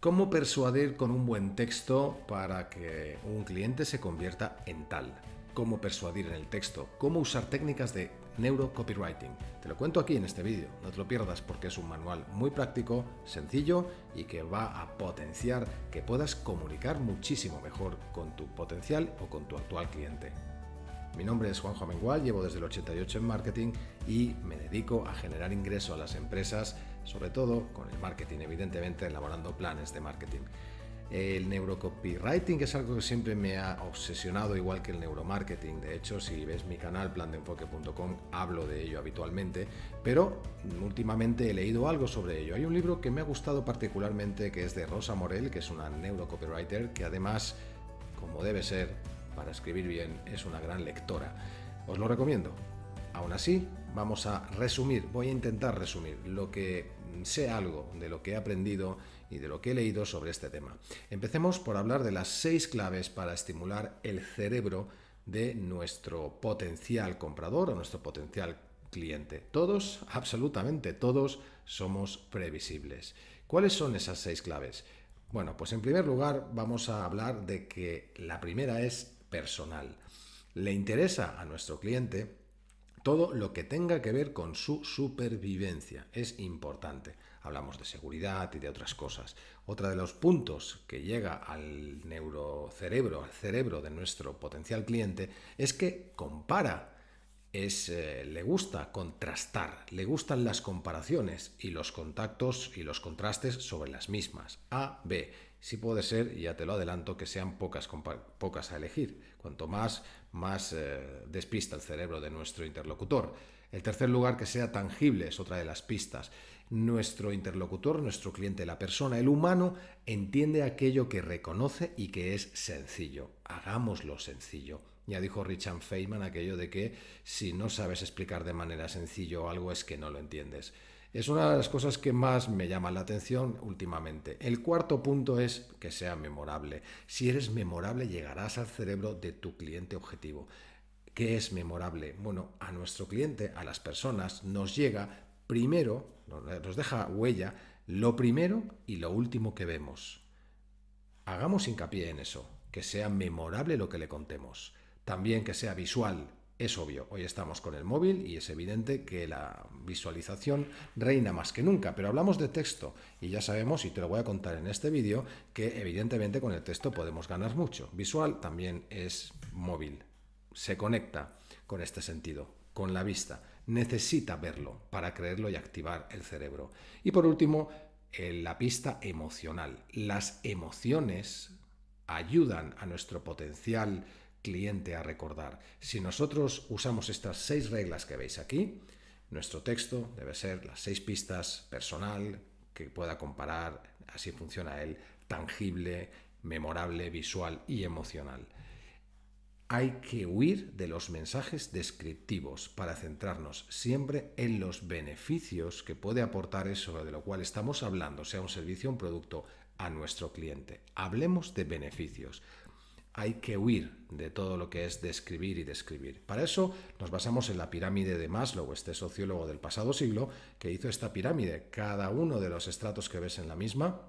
¿Cómo persuadir con un buen texto para que un cliente se convierta en tal? ¿Cómo persuadir en el texto? ¿Cómo usar técnicas de neurocopywriting? Te lo cuento aquí en este vídeo, no te lo pierdas porque es un manual muy práctico, sencillo y que va a potenciar que puedas comunicar muchísimo mejor con tu potencial o con tu actual cliente. Mi nombre es Juanjo Mengual, llevo desde el 88 en marketing y me dedico a generar ingreso a las empresas sobre todo con el marketing, evidentemente elaborando planes de marketing. El neurocopywriting es algo que siempre me ha obsesionado, igual que el neuromarketing. De hecho, si ves mi canal plandeenfoque.com, hablo de ello habitualmente, pero últimamente he leído algo sobre ello. Hay un libro que me ha gustado particularmente, que es de Rosa Morel, que es una neurocopywriter, que además, como debe ser, para escribir bien, es una gran lectora. Os lo recomiendo. Aún así, vamos a resumir, voy a intentar resumir lo que sé algo de lo que he aprendido y de lo que he leído sobre este tema. Empecemos por hablar de las seis claves para estimular el cerebro de nuestro potencial comprador o nuestro potencial cliente. Todos, absolutamente todos, somos previsibles. ¿Cuáles son esas seis claves? Bueno, pues en primer lugar vamos a hablar de que la primera es personal. Le interesa a nuestro cliente todo lo que tenga que ver con su supervivencia. Es importante. Hablamos de seguridad y de otras cosas. Otro de los puntos que llega al neurocerebro, al cerebro de nuestro potencial cliente, es que compara. Es, eh, le gusta contrastar, le gustan las comparaciones y los contactos y los contrastes sobre las mismas. A, B. Si puede ser, ya te lo adelanto, que sean pocas, pocas a elegir. Cuanto más, más eh, despista el cerebro de nuestro interlocutor. El tercer lugar, que sea tangible, es otra de las pistas. Nuestro interlocutor, nuestro cliente, la persona, el humano, entiende aquello que reconoce y que es sencillo. Hagámoslo sencillo. Ya dijo Richard Feynman aquello de que si no sabes explicar de manera sencillo algo es que no lo entiendes. Es una de las cosas que más me llama la atención últimamente. El cuarto punto es que sea memorable. Si eres memorable llegarás al cerebro de tu cliente objetivo. ¿Qué es memorable? Bueno, a nuestro cliente, a las personas, nos llega primero, nos deja huella, lo primero y lo último que vemos. Hagamos hincapié en eso, que sea memorable lo que le contemos. También que sea visual, es obvio, hoy estamos con el móvil y es evidente que la visualización reina más que nunca, pero hablamos de texto y ya sabemos, y te lo voy a contar en este vídeo, que evidentemente con el texto podemos ganar mucho. Visual también es móvil, se conecta con este sentido, con la vista, necesita verlo para creerlo y activar el cerebro. Y por último, eh, la pista emocional. Las emociones ayudan a nuestro potencial cliente a recordar. Si nosotros usamos estas seis reglas que veis aquí, nuestro texto debe ser las seis pistas personal, que pueda comparar, así funciona él, tangible, memorable, visual y emocional. Hay que huir de los mensajes descriptivos para centrarnos siempre en los beneficios que puede aportar eso de lo cual estamos hablando, sea un servicio o un producto, a nuestro cliente. Hablemos de beneficios hay que huir de todo lo que es describir y describir. Para eso nos basamos en la pirámide de Maslow, este sociólogo del pasado siglo, que hizo esta pirámide. Cada uno de los estratos que ves en la misma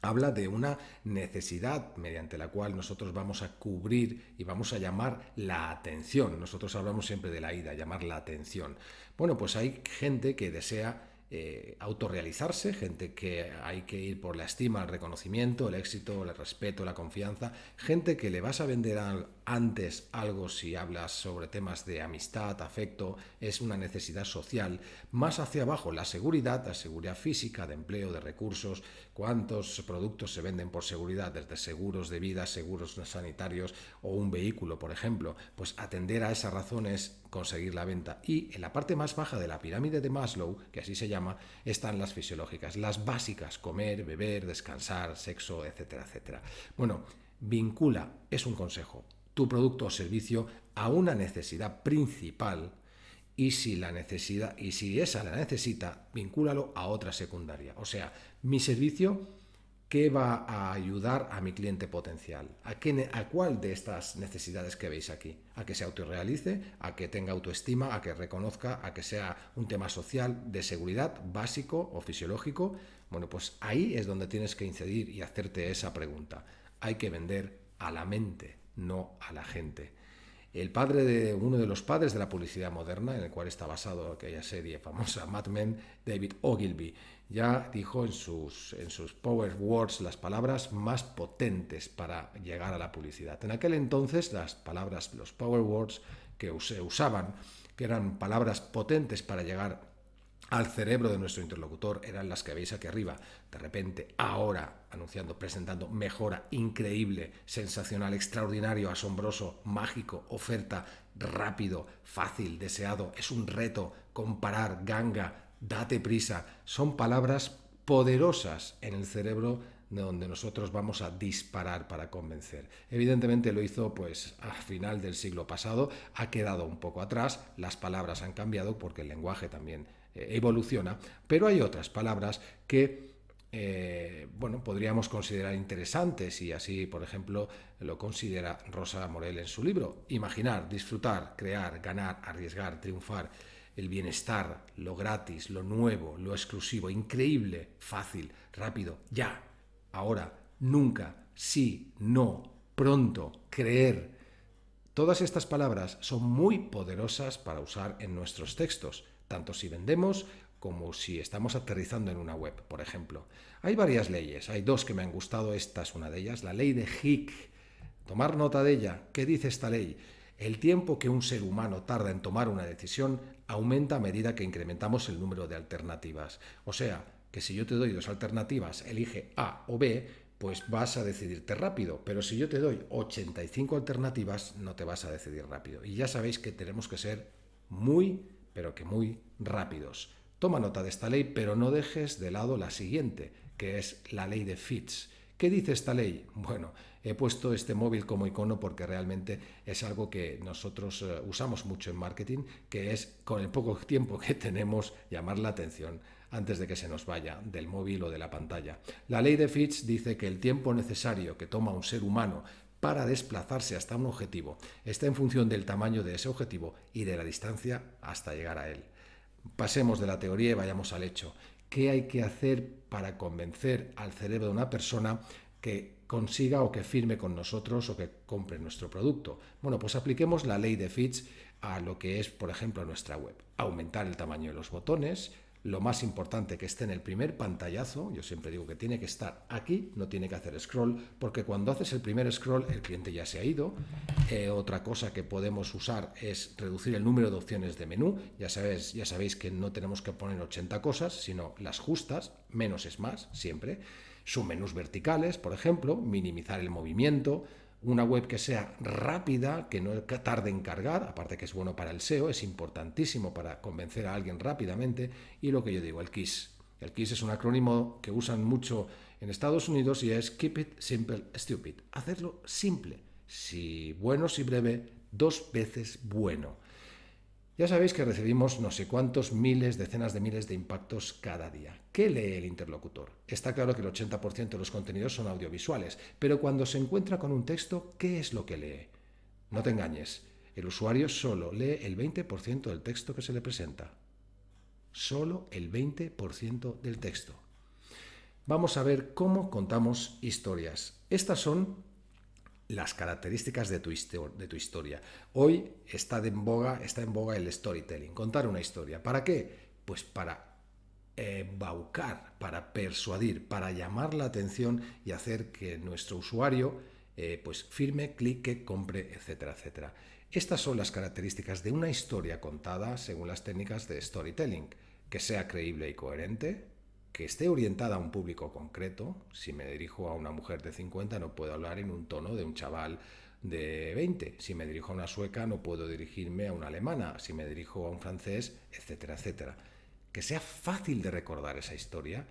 habla de una necesidad mediante la cual nosotros vamos a cubrir y vamos a llamar la atención. Nosotros hablamos siempre de la ida, llamar la atención. Bueno, pues hay gente que desea eh, autorrealizarse, gente que hay que ir por la estima, el reconocimiento, el éxito, el respeto, la confianza, gente que le vas a vender antes algo si hablas sobre temas de amistad, afecto, es una necesidad social, más hacia abajo la seguridad, la seguridad física, de empleo, de recursos, cuántos productos se venden por seguridad, desde seguros de vida, seguros sanitarios o un vehículo, por ejemplo, pues atender a razón razones, conseguir la venta. Y en la parte más baja de la pirámide de Maslow, que así se llama, están las fisiológicas, las básicas, comer, beber, descansar, sexo, etcétera, etcétera. Bueno, vincula, es un consejo, tu producto o servicio a una necesidad principal, y si la necesidad y si esa la necesita, vincúlalo a otra secundaria. O sea, mi servicio que va a ayudar a mi cliente potencial, a, quién, a cuál de estas necesidades que veis aquí, a que se autorrealice, a que tenga autoestima, a que reconozca, a que sea un tema social de seguridad básico o fisiológico. Bueno, pues ahí es donde tienes que incidir y hacerte esa pregunta. Hay que vender a la mente, no a la gente. El padre de uno de los padres de la publicidad moderna, en el cual está basado aquella serie famosa Mad Men, David Ogilvy, ya dijo en sus, en sus Power Words las palabras más potentes para llegar a la publicidad. En aquel entonces las palabras, los Power Words que se usaban, que eran palabras potentes para llegar a al cerebro de nuestro interlocutor eran las que veis aquí arriba. De repente, ahora, anunciando, presentando mejora increíble, sensacional, extraordinario, asombroso, mágico, oferta, rápido, fácil, deseado, es un reto, comparar, ganga, date prisa. Son palabras poderosas en el cerebro de donde nosotros vamos a disparar para convencer. Evidentemente lo hizo pues a final del siglo pasado, ha quedado un poco atrás, las palabras han cambiado porque el lenguaje también eh, evoluciona, pero hay otras palabras que eh, bueno, podríamos considerar interesantes y así, por ejemplo, lo considera Rosa Morel en su libro. Imaginar, disfrutar, crear, ganar, arriesgar, triunfar, el bienestar, lo gratis, lo nuevo, lo exclusivo, increíble, fácil, rápido, ya, ahora, nunca, sí, no, pronto, creer. Todas estas palabras son muy poderosas para usar en nuestros textos tanto si vendemos como si estamos aterrizando en una web, por ejemplo. Hay varias leyes, hay dos que me han gustado, esta es una de ellas, la ley de Hick. Tomar nota de ella. ¿Qué dice esta ley? El tiempo que un ser humano tarda en tomar una decisión aumenta a medida que incrementamos el número de alternativas. O sea, que si yo te doy dos alternativas, elige A o B, pues vas a decidirte rápido, pero si yo te doy 85 alternativas, no te vas a decidir rápido. Y ya sabéis que tenemos que ser muy pero que muy rápidos. Toma nota de esta ley, pero no dejes de lado la siguiente, que es la ley de Fitts. ¿Qué dice esta ley? Bueno, he puesto este móvil como icono porque realmente es algo que nosotros eh, usamos mucho en marketing, que es con el poco tiempo que tenemos llamar la atención antes de que se nos vaya del móvil o de la pantalla. La ley de Fitch dice que el tiempo necesario que toma un ser humano para desplazarse hasta un objetivo está en función del tamaño de ese objetivo y de la distancia hasta llegar a él. Pasemos de la teoría y vayamos al hecho. ¿Qué hay que hacer para convencer al cerebro de una persona que consiga o que firme con nosotros o que compre nuestro producto? Bueno, pues apliquemos la ley de Fitch a lo que es, por ejemplo, nuestra web. Aumentar el tamaño de los botones, lo más importante que esté en el primer pantallazo, yo siempre digo que tiene que estar aquí, no tiene que hacer scroll, porque cuando haces el primer scroll el cliente ya se ha ido. Eh, otra cosa que podemos usar es reducir el número de opciones de menú. Ya, sabéis, ya sabéis que no tenemos que poner 80 cosas, sino las justas, menos es más, siempre. Submenús verticales, por ejemplo, minimizar el movimiento, una web que sea rápida, que no tarde en cargar, aparte que es bueno para el SEO, es importantísimo para convencer a alguien rápidamente, y lo que yo digo, el KISS. El KISS es un acrónimo que usan mucho en Estados Unidos y es Keep It Simple Stupid, hacerlo simple, si bueno, si breve, dos veces bueno. Ya sabéis que recibimos no sé cuántos miles, decenas de miles de impactos cada día. ¿Qué lee el interlocutor? Está claro que el 80% de los contenidos son audiovisuales, pero cuando se encuentra con un texto, ¿qué es lo que lee? No te engañes, el usuario solo lee el 20% del texto que se le presenta. Solo el 20% del texto. Vamos a ver cómo contamos historias. Estas son las características de tu, de tu, historia. Hoy está, en boga, está en boga el storytelling, contar una historia. ¿Para qué? Pues para embaucar, para persuadir, para llamar la atención y hacer que nuestro usuario eh, pues firme, clique, compre, etcétera, etcétera. Estas son las características de una historia contada según las técnicas de storytelling, que sea creíble y coherente, que esté orientada a un público concreto, si me dirijo a una mujer de 50 no puedo hablar en un tono de un chaval de 20, si me dirijo a una sueca no puedo dirigirme a una alemana, si me dirijo a un francés, etcétera, etcétera. Que sea fácil de recordar esa historia,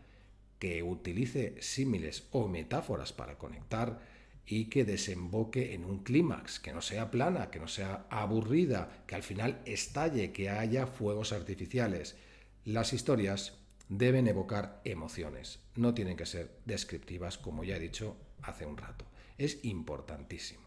que utilice símiles o metáforas para conectar y que desemboque en un clímax, que no sea plana, que no sea aburrida, que al final estalle, que haya fuegos artificiales. Las historias deben evocar emociones, no tienen que ser descriptivas, como ya he dicho hace un rato. Es importantísimo.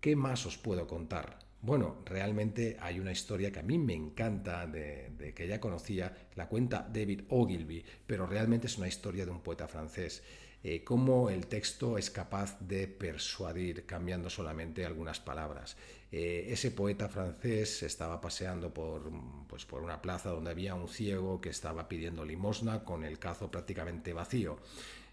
¿Qué más os puedo contar? Bueno, realmente hay una historia que a mí me encanta, de, que ya conocía, la cuenta David Ogilvy, pero realmente es una historia de un poeta francés eh, cómo el texto es capaz de persuadir cambiando solamente algunas palabras. Eh, ese poeta francés estaba paseando por, pues, por una plaza donde había un ciego que estaba pidiendo limosna con el cazo prácticamente vacío.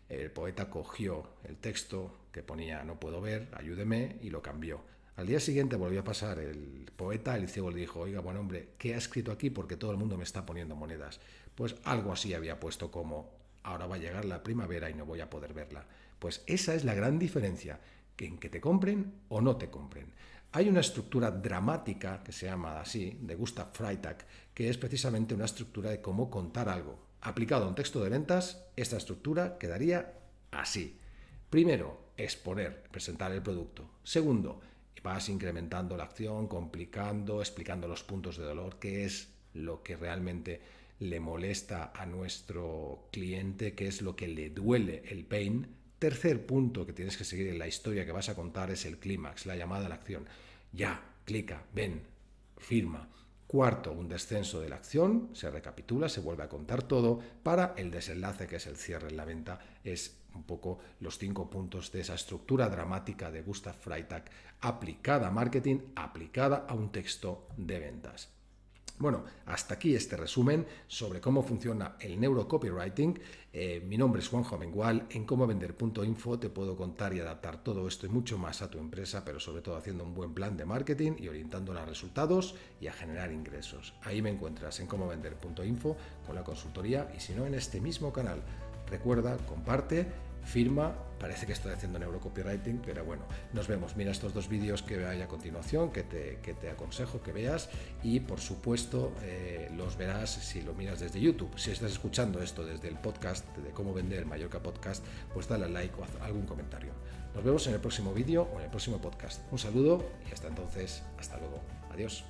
El poeta cogió el texto que ponía no puedo ver, ayúdeme, y lo cambió. Al día siguiente volvió a pasar el poeta, el ciego le dijo, oiga, buen hombre, ¿qué ha escrito aquí? Porque todo el mundo me está poniendo monedas. Pues algo así había puesto como ahora va a llegar la primavera y no voy a poder verla. Pues esa es la gran diferencia, que en que te compren o no te compren. Hay una estructura dramática, que se llama así, de Gustav Freitag, que es precisamente una estructura de cómo contar algo. Aplicado a un texto de ventas, esta estructura quedaría así. Primero, exponer, presentar el producto. Segundo, vas incrementando la acción, complicando, explicando los puntos de dolor, que es lo que realmente le molesta a nuestro cliente, que es lo que le duele el pain. Tercer punto que tienes que seguir en la historia que vas a contar es el clímax, la llamada a la acción. Ya, clica, ven, firma. Cuarto, un descenso de la acción, se recapitula, se vuelve a contar todo para el desenlace que es el cierre en la venta. Es un poco los cinco puntos de esa estructura dramática de Gustav Freitag aplicada a marketing, aplicada a un texto de ventas. Bueno, hasta aquí este resumen sobre cómo funciona el neurocopywriting. Eh, mi nombre es Juanjo Amengual. En comovender.info te puedo contar y adaptar todo esto y mucho más a tu empresa, pero sobre todo haciendo un buen plan de marketing y orientándola a resultados y a generar ingresos. Ahí me encuentras en comovender.info con la consultoría y si no en este mismo canal. Recuerda, comparte firma. Parece que estoy haciendo neurocopywriting, pero bueno, nos vemos. Mira estos dos vídeos que hay a continuación, que te, aconsejo que veas y por supuesto eh, los verás si lo miras desde YouTube. Si estás escuchando esto desde el podcast de cómo vender Mallorca Podcast, pues dale like o haz algún comentario. Nos vemos en el próximo vídeo o en el próximo podcast. Un saludo y hasta entonces, hasta luego. Adiós.